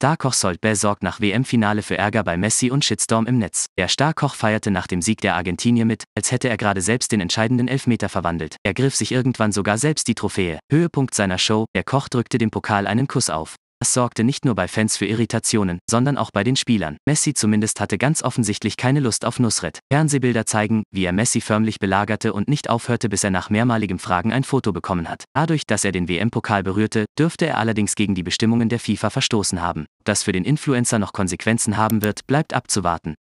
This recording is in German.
Starkoch Soltbär sorgt nach WM-Finale für Ärger bei Messi und Shitstorm im Netz. Der Starkoch feierte nach dem Sieg der Argentinier mit, als hätte er gerade selbst den entscheidenden Elfmeter verwandelt. Er griff sich irgendwann sogar selbst die Trophäe. Höhepunkt seiner Show, der Koch drückte dem Pokal einen Kuss auf. Das sorgte nicht nur bei Fans für Irritationen, sondern auch bei den Spielern. Messi zumindest hatte ganz offensichtlich keine Lust auf Nusret. Fernsehbilder zeigen, wie er Messi förmlich belagerte und nicht aufhörte, bis er nach mehrmaligem Fragen ein Foto bekommen hat. Dadurch, dass er den WM-Pokal berührte, dürfte er allerdings gegen die Bestimmungen der FIFA verstoßen haben. Ob das für den Influencer noch Konsequenzen haben wird, bleibt abzuwarten.